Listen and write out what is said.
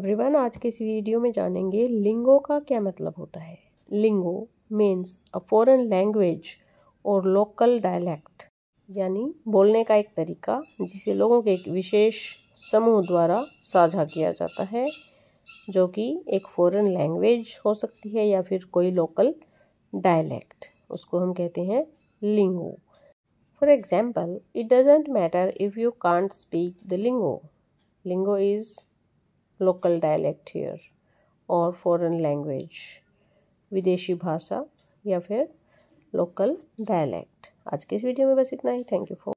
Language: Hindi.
एवरीवन आज के इस वीडियो में जानेंगे लिंगो का क्या मतलब होता है lingo means a foreign language और लोकल डायलैक्ट यानी बोलने का एक तरीका जिसे लोगों के एक विशेष समूह द्वारा साझा किया जाता है जो कि एक फॉरेन लैंग्वेज हो सकती है या फिर कोई लोकल डायलैक्ट उसको हम कहते हैं lingo for example it doesn't matter if you can't speak the lingo lingo is local dialect here और foreign language विदेशी भाषा या फिर local dialect आज के इस वीडियो में बस इतना ही थैंक यू फॉर